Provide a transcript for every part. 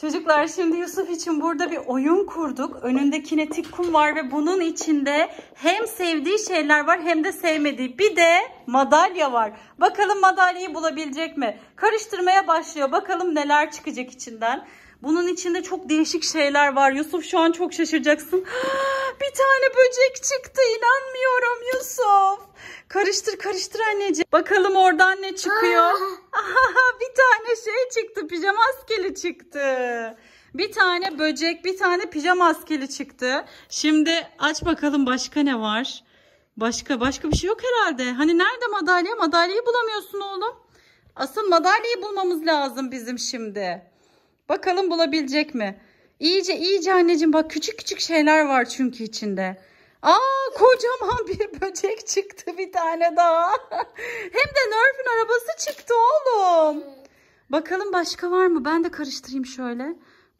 Çocuklar şimdi Yusuf için burada bir oyun kurduk. Önünde kinetik kum var ve bunun içinde hem sevdiği şeyler var hem de sevmediği. Bir de madalya var. Bakalım madalyayı bulabilecek mi? Karıştırmaya başlıyor. Bakalım neler çıkacak içinden. Bunun içinde çok değişik şeyler var. Yusuf şu an çok şaşıracaksın. Bir tane böcek çıktı. İnanmıyorum Yusuf. Karıştır karıştır anneciğim. Bakalım oradan ne çıkıyor. bir tane şey çıktı. Pijama askeli çıktı. Bir tane böcek, bir tane pijama askeli çıktı. Şimdi aç bakalım başka ne var? Başka başka bir şey yok herhalde. Hani nerede madalya? Madalyayı bulamıyorsun oğlum. Asıl madalyayı bulmamız lazım bizim şimdi. Bakalım bulabilecek mi? İyice iyice anneciğim bak küçük küçük şeyler var çünkü içinde. Aa kocaman bir böcek çıktı bir tane daha. Hem de Nerf'ün arabası çıktı oğlum. Bakalım başka var mı? Ben de karıştırayım şöyle.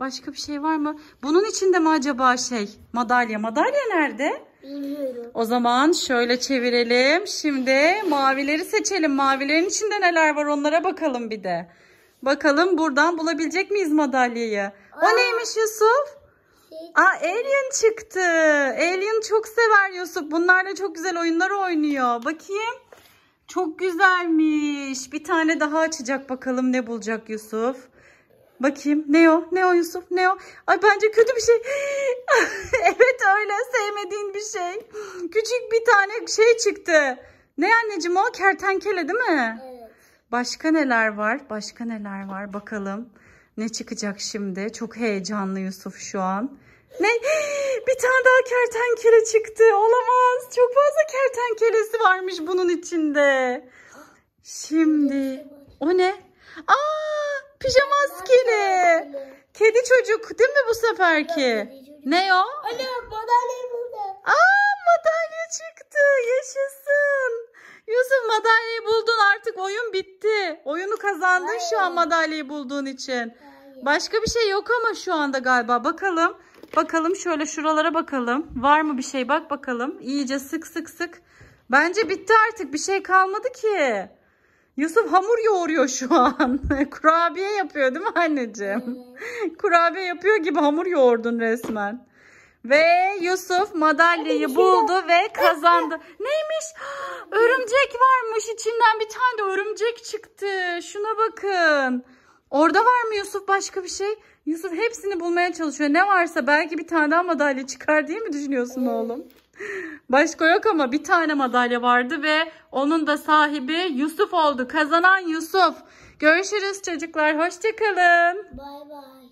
Başka bir şey var mı? Bunun içinde mi acaba şey? Madalya. Madalya nerede? Bilmiyorum. O zaman şöyle çevirelim. Şimdi mavileri seçelim. Mavilerin içinde neler var onlara bakalım bir de. Bakalım buradan bulabilecek miyiz madalyayı? O Aa. neymiş Yusuf? Aa Alien çıktı. Alien çok sever Yusuf. Bunlarla çok güzel oyunlar oynuyor. Bakayım. Çok güzelmiş. Bir tane daha açacak bakalım ne bulacak Yusuf. Bakayım ne o? Ne o Yusuf? Ne o? Ay bence kötü bir şey. evet öyle sevmediğin bir şey. Küçük bir tane şey çıktı. Ne anneciğim o? Kertenkele değil mi? Evet. Başka neler var? Başka neler var? Bakalım. Ne çıkacak şimdi? Çok heyecanlı Yusuf şu an. Ne? Bir tane daha kertenkele çıktı. Olamaz. Çok fazla kertenkelesi varmış bunun içinde. Şimdi o ne? Aa, pijama maskeli. Kedi çocuk değil mi bu seferki? Ne o? Alo, bana ne bu? artık oyun bitti. Oyunu kazandın Hayır. şu an madalyayı bulduğun için. Hayır. Başka bir şey yok ama şu anda galiba. Bakalım. Bakalım şöyle şuralara bakalım. Var mı bir şey bak bakalım. İyice sık sık sık. Bence bitti artık bir şey kalmadı ki. Yusuf hamur yoğuruyor şu an. Kurabiye yapıyor değil mi anneciğim? Kurabiye yapıyor gibi hamur yoğurdun resmen. Ve Yusuf madalyayı şey buldu ve kazandı. Neymiş? Örümcek varmış. İçinden bir tane de örümcek çıktı. Şuna bakın. Orada var mı Yusuf başka bir şey? Yusuf hepsini bulmaya çalışıyor. Ne varsa belki bir tane daha madalya çıkar diye mi düşünüyorsun oğlum? Başka yok ama bir tane madalya vardı ve onun da sahibi Yusuf oldu. Kazanan Yusuf. Görüşürüz çocuklar. Hoşçakalın. Bay bay.